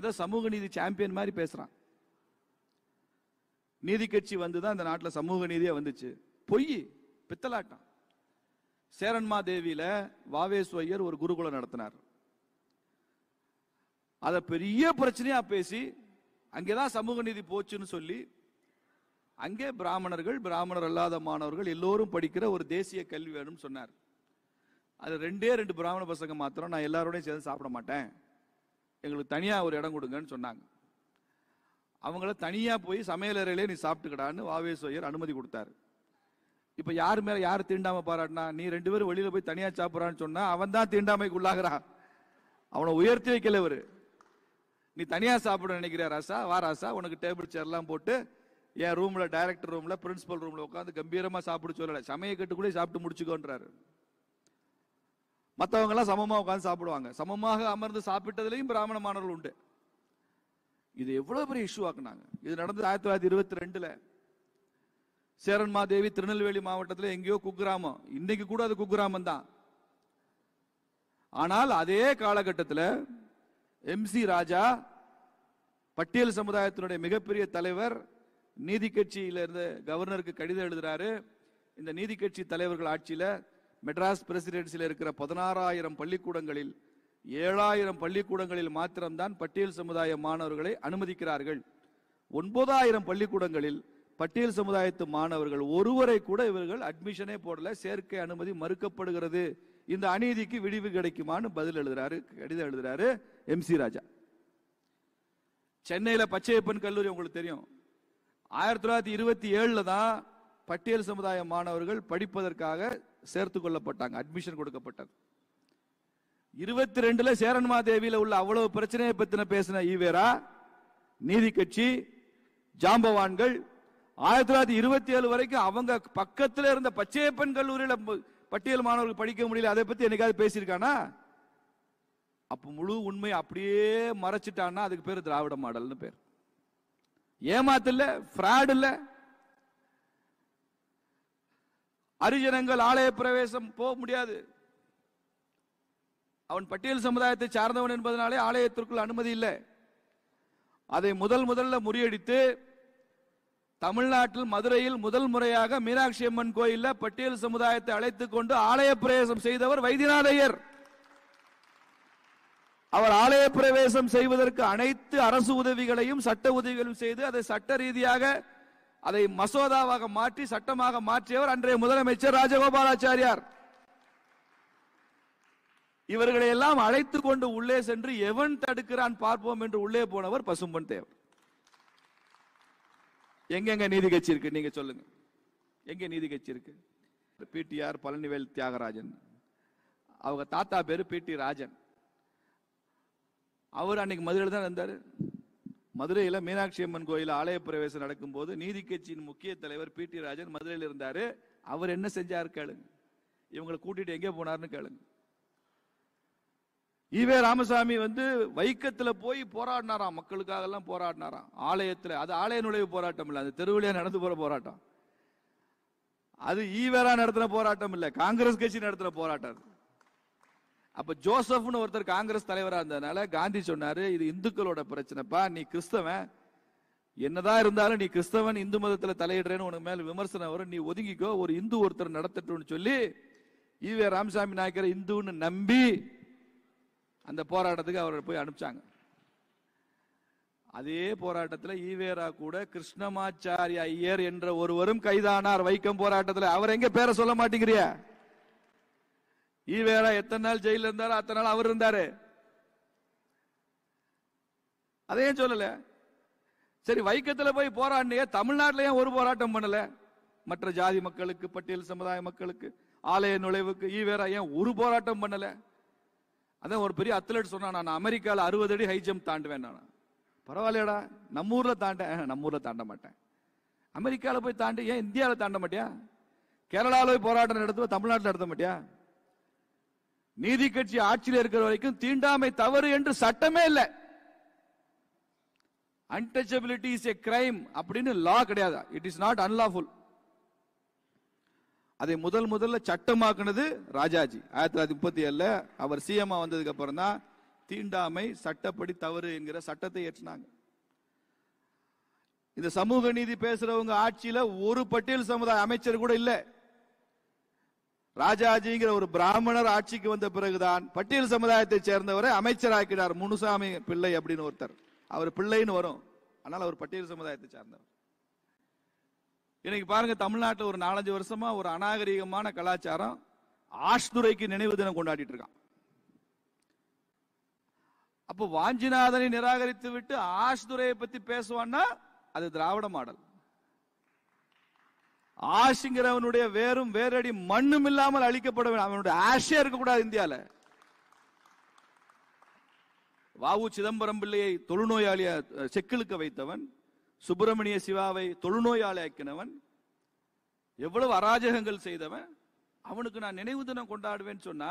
ஏதோ சமூக நீதி சாம்பியன் மாதிரி பேசுகிறான் நீதி கட்சி வந்து தான் இந்த நாட்டில் சமூக நீதியே வந்துச்சு பொய் பித்தலாட்டம் சேரன்மா தேவியில வாவேஸ்வையர் ஒரு குருகுலம் நடத்தினார் அதை பெரிய பிரச்சனையாக பேசி அங்கே தான் சமூக நீதி போச்சுன்னு சொல்லி அங்கே பிராமணர்கள் பிராமணர் அல்லாத மாணவர்கள் எல்லோரும் படிக்கிற ஒரு தேசிய கல்வி வேணும்னு சொன்னார் அது ரெண்டே ரெண்டு பிராமண பசங்க மாத்திரம் நான் எல்லாரோடையும் சேர்ந்து சாப்பிட மாட்டேன் எங்களுக்கு தனியாக ஒரு இடம் கொடுங்கன்னு சொன்னாங்க அவங்கள தனியாக போய் சமையலறையிலே நீ சாப்பிட்டுக்கடான்னு வாவேஸ்வயர் அனுமதி கொடுத்தாரு இப்போ யார் மேலே யார் தீண்டாம பாராட்டினா நீ ரெண்டு பேரும் வெளியில் போய் தனியாக சாப்பிட்றான்னு சொன்னால் அவன் தான் தீண்டாமைக்கு உள்ளாகிறான் அவனை உயர்த்தி வைக்கல இவர் நீ தனியாக சாப்பிட நினைக்கிற ராசா வா ராசா உனக்கு டேபிள் சேர்லாம் போட்டு என் ரூமில் டைரக்டர் ரூமில் பிரின்சிபல் ரூமில் உட்காந்து கம்பீரமாக சாப்பிட சொல்லலை சமையல் கட்டுக்குள்ளே சாப்பிட்டு முடிச்சுக்கோன்றாரு எல்லாம் சமமாக உட்காந்து சாப்பிடுவாங்க சமமாக அமர்ந்து சாப்பிட்டதுலையும் பிராமண மாணவர்கள் உண்டு இது எவ்வளோ பெரிய இஷ்யூ ஆக்குனாங்க இது நடந்தது ஆயிரத்தி தொள்ளாயிரத்தி இருபத்தி ரெண்டில் சேரன்மாதேவி திருநெல்வேலி மாவட்டத்தில் எங்கேயோ குக்கிராமம் இன்னைக்கு கூட அது குக்கிராமம் தான் ஆனால் அதே காலகட்டத்தில் எம்சி ராஜா பட்டியல் சமுதாயத்தினுடைய மிகப்பெரிய தலைவர் நீதி கட்சியில கவர்னருக்கு கடிதம் எழுதுறாரு இந்த நீதி கட்சி தலைவர்கள் ஆட்சியில் மெட்ராஸ் பிரசிடென்சியில் இருக்கிற பதினாறாயிரம் பள்ளிக்கூடங்களில் ஏழாயிரம் பள்ளிக்கூடங்களில் மாத்திரம்தான் பட்டியல் சமுதாய மாணவர்களை அனுமதிக்கிறார்கள் ஒன்பதாயிரம் பள்ளிக்கூடங்களில் பட்டியல் சமுதாயத்து மாணவர்கள் ஒருவரை கூட இவர்கள் அட்மிஷனே போடல சேர்க்கை அனுமதி மறுக்கப்படுகிறது இந்த அநீதிக்கு விடிவு கிடைக்குமான்னு பதில் எழுதுறாரு கடிதம் எழுதுறாரு எம் சி ராஜா சென்னையில பச்சையப்பன் கல்லூரி உங்களுக்கு தெரியும் ஆயிரத்தி தொள்ளாயிரத்தி இருபத்தி ஏழுல தான் பட்டியல் சமுதாய மாணவர்கள் படிப்பதற்காக சேர்த்து கொள்ளப்பட்டாங்க அட்மிஷன் கொடுக்கப்பட்டது இருபத்தி ரெண்டுல சேரன்மாதேவியில உள்ள அவ்வளவு பிரச்சனையை பத்தின பேசின ஈவேரா நீதி கட்சி ஜாம்பவான்கள் ஆயிரத்தி தொள்ளாயிரத்தி இருபத்தி ஏழு வரைக்கும் அவங்க பக்கத்தில் இருந்த பச்சையப்பன் கல்லூரியில பட்டியல் மாணவர்கள் படிக்க முடியல அதை பத்தி என்னைக்காவது பேசியிருக்கானா அப்ப முழு உண்மையை அப்படியே மறைச்சிட்டான்னா அதுக்கு பேர் திராவிட மாடல்னு பேர் ஏமாத்தல ஃப்ராடு இல்லை அரிஜனங்கள் ஆலய பிரவேசம் போக முடியாது அவன் பட்டியல் சமுதாயத்தை சார்ந்தவன் என்பதனாலே ஆலயத்திற்குள் அனுமதி இல்லை அதை முதல் முதல்ல முறியடித்து தமிழ்நாட்டில் மதுரையில் முதல் முறையாக மீனாட்சி அம்மன் கோயிலில் பட்டியல் சமுதாயத்தை அழைத்துக் கொண்டு ஆலய பிரவேசம் செய்தவர் வைத்தியநாதையர் அவர் ஆலய பிரவேசம் செய்வதற்கு அனைத்து அரசு உதவிகளையும் சட்ட உதவிகளும் செய்து அதை சட்ட ரீதியாக அதை மசோதாவாக மாற்றி சட்டமாக மாற்றியவர் அன்றைய முதலமைச்சர் ராஜகோபாலாச்சாரியார் இவர்களை எல்லாம் அழைத்து கொண்டு உள்ளே சென்று எவன் தடுக்கிறான் பார்ப்போம் என்று உள்ளே போனவர் பசும்பன் தேவர் எங்கெங்க நீதி கட்சி இருக்கு நீங்க சொல்லுங்க எங்க நீதி கட்சி இருக்கு பிடிஆர் பழனிவேல் தியாகராஜன் அவங்க தாத்தா பேரு பிடி ராஜன் அவர் அன்னைக்கு மதுரையில் தான் இருந்தார் மதுரையில் மீனாட்சி அம்மன் கோயில் ஆலய பிரவேசம் நடக்கும்போது நீதி கட்சியின் முக்கிய தலைவர் பி டி ராஜன் மதுரையில் இருந்தார் அவர் என்ன செஞ்சார் கேளுங்க இவங்களை கூட்டிட்டு எங்கே போனார்னு கேளுங்க ஈவே ராமசாமி வந்து வைக்கத்தில் போய் போராடினாராம் மக்களுக்காக எல்லாம் போராடினாராம் ஆலயத்தில் அது ஆலய நுழைவு போராட்டம் இல்லை அந்த தெருவிலே நடந்து போற போராட்டம் அது ஈவேரா நடத்தின போராட்டம் இல்லை காங்கிரஸ் கட்சி நடத்தின போராட்டம் அப்ப ஜோசப்னு ஒருத்தர் காங்கிரஸ் தலைவரா இருந்ததுனால காந்தி சொன்னாரு இது இந்துக்களோட பிரச்சனைப்பா நீ கிறிஸ்தவன் என்னதான் இருந்தாலும் நீ கிறிஸ்தவன் இந்து மதத்துல தலையிடுறேன்னு உனக்கு மேல விமர்சனம் வரும் நீ ஒதுங்கிக்கோ ஒரு இந்து ஒருத்தர் நடத்தட்டும்னு சொல்லி ஈவே ராமசாமி நாயக்கரை இந்துன்னு நம்பி அந்த போராட்டத்துக்கு அவரை போய் அனுப்பிச்சாங்க அதே போராட்டத்தில் ஈவேரா கூட கிருஷ்ணமாச்சாரிய ஐயர் என்ற ஒருவரும் கைதானார் வைக்கம் போராட்டத்தில் அவர் எங்க பேரை சொல்ல மாட்டேங்கிறியா ஈவேரா எத்தனை நாள் ஜெயில இருந்தாரோ அத்தனை நாள் அவர் இருந்தாரு அதையும் சொல்லல சரி வைக்கத்துல போய் போராடினே தமிழ்நாட்டில ஏன் ஒரு போராட்டம் பண்ணல மற்ற ஜாதி மக்களுக்கு பட்டியல் சமுதாய மக்களுக்கு ஆலய நுழைவுக்கு ஈவேரா ஏன் ஒரு போராட்டம் பண்ணல அதான் ஒரு பெரிய அத்லட் சொன்னா நான் அமெரிக்காவில் அறுபது அடி ஹை ஜம்ப் தாண்டுவேன் நான் பரவாயில்லையடா நம்ம ஊர்ல தாண்ட நம்ம ஊர்ல தாண்ட மாட்டேன் அமெரிக்காவில் போய் தாண்டி ஏன் இந்தியாவில் தாண்ட மாட்டியா கேரளாவில் போய் போராட்டம் நடத்துவ தமிழ்நாட்டில் நடத்த மாட்டியா நீதி கட்சி ஆட்சியில் இருக்கிற வரைக்கும் தீண்டாமை தவறு என்று சட்டமே இல்லை அன்டச்சபிலிட்டி இஸ் ஏ கிரைம் அப்படின்னு லா கிடையாது இட் இஸ் நாட் அன்லாஃபுல் அதை முதல் முதல்ல சட்டமாக்குனது ராஜாஜி ஆயிரத்தி தொள்ளாயிரத்தி முப்பத்தி ஏழுல அவர் சிஎம்ஆ வந்ததுக்கு அப்புறம் தான் தீண்டாமை சட்டப்படி தவறு என்கிற சட்டத்தை ஏற்றினாங்க இந்த சமூக நீதி பேசுறவங்க ஆட்சியில ஒரு பட்டியல் சமுதாய அமைச்சர் கூட இல்லை ராஜாஜிங்கிற ஒரு பிராமணர் ஆட்சிக்கு வந்த பிறகுதான் பட்டியல் சமுதாயத்தை சேர்ந்தவரை அமைச்சராக்கினார் முனுசாமி பிள்ளை அப்படின்னு ஒருத்தர் அவர் பிள்ளைன்னு வரும் ஆனால் அவர் பட்டியல் சமுதாயத்தை சார்ந்தவர் இன்னைக்கு பாருங்க தமிழ்நாட்டில் ஒரு நாலஞ்சு வருஷமா ஒரு அநாகரிகமான கலாச்சாரம் ஆஷ்துரைக்கு நினைவு தினம் கொண்டாடிட்டு இருக்கான் அப்போ வாஞ்சிநாதனை நிராகரித்து விட்டு ஆஷ்துரையை பத்தி பேசுவான்னா அது திராவிட மாடல் அவனுடைய வேறும் வேறடி மண்ணும் இல்லாமல் அழிக்கப்பட வேண்டும் அவனுடைய ஆசையா இருக்கக்கூடாது இந்தியாவில் வாவு சிதம்பரம் பிள்ளையை தொழுநோயாளிய செக்கிழுக்க வைத்தவன் சுப்பிரமணிய சிவாவை தொழுநோயாளி ஆக்கினவன் எவ்வளவு அராஜகங்கள் செய்தவன் அவனுக்கு நான் நினைவு தினம் கொண்டாடுவேன்னு சொன்னா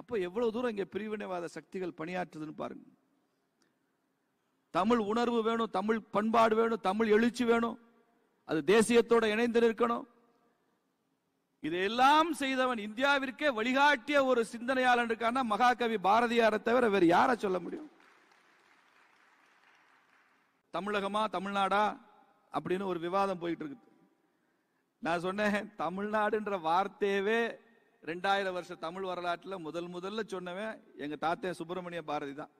அப்போ எவ்வளவு தூரம் இங்கே பிரிவினைவாத சக்திகள் பணியாற்றுதுன்னு பாருங்க தமிழ் உணர்வு வேணும் தமிழ் பண்பாடு வேணும் தமிழ் எழுச்சி வேணும் அது தேசியத்தோட இணைந்து நிற்கணும் இதையெல்லாம் செய்தவன் இந்தியாவிற்கே வழிகாட்டிய ஒரு சிந்தனையாளன் இருக்கான மகாகவி பாரதியாரை தவிர வேறு யார சொல்ல முடியும் தமிழகமா தமிழ்நாடா அப்படின்னு ஒரு விவாதம் போயிட்டு இருக்கு நான் சொன்னேன் தமிழ்நாடுன்ற வார்த்தையவே ரெண்டாயிரம் வருஷ தமிழ் வரலாற்றில் முதல் முதல்ல சொன்னவன் எங்க தாத்தன் சுப்பிரமணிய பாரதி தான்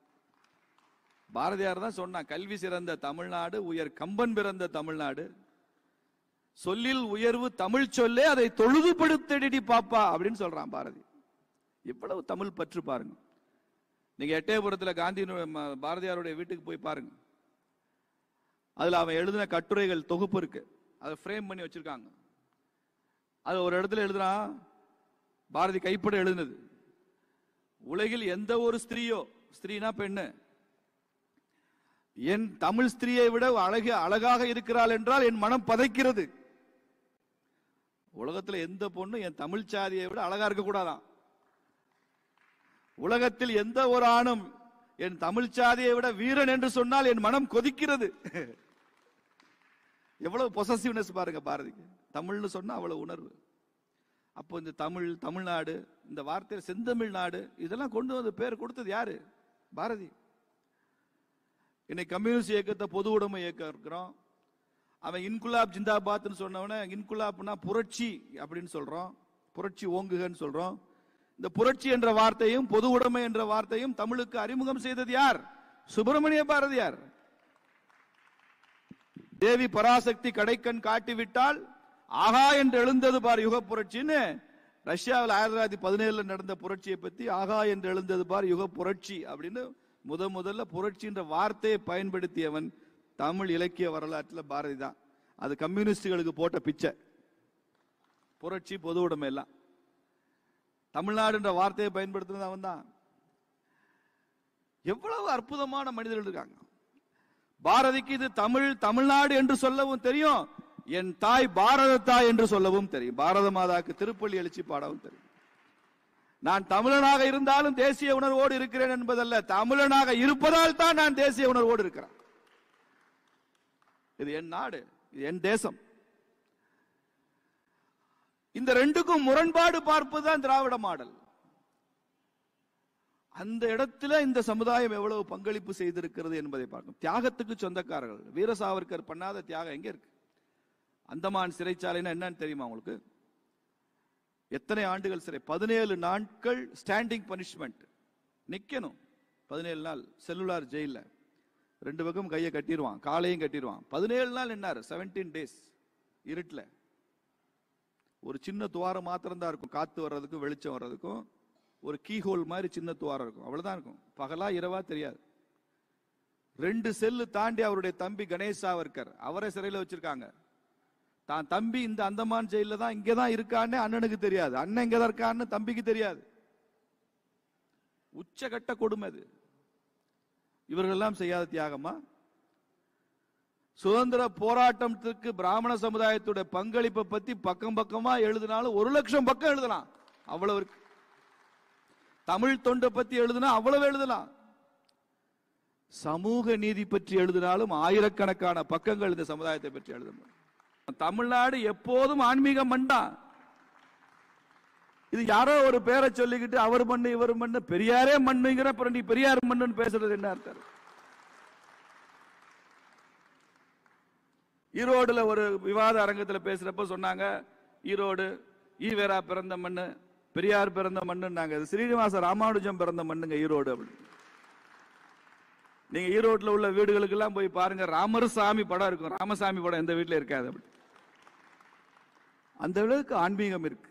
பாரதியார் தான் சொன்னான் கல்வி சிறந்த தமிழ்நாடு உயர் கம்பன் பிறந்த தமிழ்நாடு சொல்லில் உயர்வு தமிழ் சொல்லே அதை தொழுதுபடுத்தடி பாப்பா அப்படின்னு சொல்றான் பாரதி இவ்வளவு தமிழ் பற்று பாருங்க நீங்க எட்டயபுரத்தில் காந்தி பாரதியாருடைய வீட்டுக்கு போய் பாருங்க அதுல அவன் எழுதின கட்டுரைகள் தொகுப்பு இருக்கு அதை ஃப்ரேம் பண்ணி வச்சிருக்காங்க அது ஒரு இடத்துல எழுதுறான் பாரதி கைப்பட எழுதினது உலகில் எந்த ஒரு ஸ்திரீயோ ஸ்திரீனா பெண்ணு என் தமிழ் ஸ்திரீயை விட அழகு அழகாக இருக்கிறாள் என்றால் என் மனம் பதைக்கிறது உலகத்தில் எந்த பொண்ணு என் தமிழ் சாதியை விட அழகா இருக்கக்கூடாதான் உலகத்தில் எந்த ஒரு ஆணும் என் தமிழ் சாதியை விட வீரன் என்று சொன்னால் என் மனம் கொதிக்கிறது எவ்வளவு பொசசிவ்னஸ் பாருங்க பாரதிக்கு தமிழ்னு சொன்னா அவ்வளவு உணர்வு அப்போ இந்த தமிழ் தமிழ்நாடு இந்த வார்த்தையில் செந்தமிழ் நாடு இதெல்லாம் கொண்டு வந்து பேர் கொடுத்தது யாரு பாரதி இன்னைக்கு கம்யூனிஸ்ட் இயக்கத்தை பொது உடைமை இயக்கம் இருக்கிறோம் அவன் இன்குலாப் ஜிந்தாபாத்னு சொன்னவன இன்குலாப்னா புரட்சி அப்படின்னு சொல்றோம் புரட்சி ஓங்குகன்னு சொல்றோம் இந்த புரட்சி என்ற வார்த்தையும் பொது உடைமை என்ற வார்த்தையும் தமிழுக்கு அறிமுகம் செய்தது யார் சுப்பிரமணிய பாரதியார் தேவி பராசக்தி கடைக்கண் காட்டி விட்டால் ஆகா என்று எழுந்தது பார் யுக புரட்சின்னு ரஷ்யாவில் ஆயிரத்தி தொள்ளாயிரத்தி பதினேழுல நடந்த புரட்சியை பத்தி ஆகா என்று எழுந்தது பார் யுக புரட்சி அப்படின்னு முத முதல்ல புரட்சி என்ற வார்த்தையை பயன்படுத்தியவன் தமிழ் இலக்கிய வரலாற்றில் பாரதி தான் அது கம்யூனிஸ்டுகளுக்கு போட்ட பிச்சை புரட்சி பொது உடைமை எல்லாம் தமிழ்நாடுன்ற வார்த்தையை பயன்படுத்துனது அவன் தான் எவ்வளவு அற்புதமான மனிதர்கள் இருக்காங்க பாரதிக்கு இது தமிழ் தமிழ்நாடு என்று சொல்லவும் தெரியும் என் தாய் பாரத தாய் என்று சொல்லவும் தெரியும் பாரத மாதாக்கு திருப்பள்ளி எழுச்சி பாடவும் தெரியும் நான் தமிழனாக இருந்தாலும் தேசிய உணர்வோடு இருக்கிறேன் என்பதல்ல தமிழனாக இருப்பதால் தான் நான் தேசிய உணர்வோடு இருக்கிறேன் இது என் நாடு இது என் தேசம் இந்த ரெண்டுக்கும் முரண்பாடு பார்ப்பது தான் திராவிட மாடல் அந்த இடத்துல இந்த சமுதாயம் எவ்வளவு பங்களிப்பு செய்திருக்கிறது என்பதை பார்க்கும் தியாகத்துக்கு சொந்தக்காரர்கள் வீர பண்ணாத தியாகம் எங்க இருக்கு அந்தமான் சிறைச்சாலைன்னா என்னன்னு தெரியுமா உங்களுக்கு எத்தனை ஆண்டுகள் சிறை பதினேழு நாட்கள் ஸ்டாண்டிங் பனிஷ்மெண்ட் நிக்கணும் பதினேழு நாள் செல்லுலார் ஜெயில ரெண்டு பக்கம் கையை கட்டிடுவான் காலையும் கட்டிடுவான் பதினேழு நாள் என்னார் செவன்டீன் டேஸ் இருட்டில் ஒரு சின்ன துவாரம் மாத்திரம்தான் இருக்கும் காற்று வர்றதுக்கும் வெளிச்சம் வர்றதுக்கும் ஒரு கீஹோல் மாதிரி சின்ன துவாரம் இருக்கும் அவ்வளோதான் இருக்கும் பகலா இரவா தெரியாது ரெண்டு செல்லு தாண்டி அவருடைய தம்பி கணேஷ் சாவர்கர் அவரே சிறையில் வச்சிருக்காங்க தான் தம்பி இந்த அந்தமான் ஜெயிலில் தான் இங்கே தான் இருக்கான்னு அண்ணனுக்கு தெரியாது அண்ணன் இங்கே தான் இருக்கான்னு தம்பிக்கு தெரியாது உச்சகட்ட கொடுமை அது இவர்களெல்லாம் செய்யாத தியாகமா சுதந்திர போராட்டத்துக்கு பிராமண சமுதாயத்துடைய பங்களிப்பை பத்தி பக்கம் பக்கமா எழுதினாலும் ஒரு லட்சம் பக்கம் எழுதலாம் அவ்வளவு தமிழ் தொண்டை பத்தி எழுதுனா அவ்வளவு எழுதலாம் சமூக நீதி பற்றி எழுதினாலும் ஆயிரக்கணக்கான பக்கங்கள் இந்த சமுதாயத்தை பற்றி எழுதணும் தமிழ்நாடு எப்போதும் ஆன்மீக மண்டான் இது யாரோ ஒரு பேரை சொல்லிக்கிட்டு அவர் மண்ணு இவர் மண்ணு பெரியாரே மண்ணுங்கிற அப்புறம் நீ பெரியார் மண்ணுன்னு பேசுறது என்ன அர்த்தம் ஈரோடுல ஒரு விவாத அரங்கத்தில் பேசுறப்ப சொன்னாங்க ஈரோடு ஈவேரா பிறந்த மண்ணு பெரியார் பிறந்த மண்ணுன்னாங்க ஸ்ரீனிவாச ராமானுஜம் பிறந்த மண்ணுங்க ஈரோடு அப்படின்னு நீங்க ஈரோட்டில் உள்ள வீடுகளுக்கெல்லாம் போய் பாருங்க ராமர் சாமி படம் இருக்கும் ராமசாமி படம் எந்த வீட்டில் இருக்காது அப்படி அந்த அளவுக்கு ஆன்மீகம் இருக்கு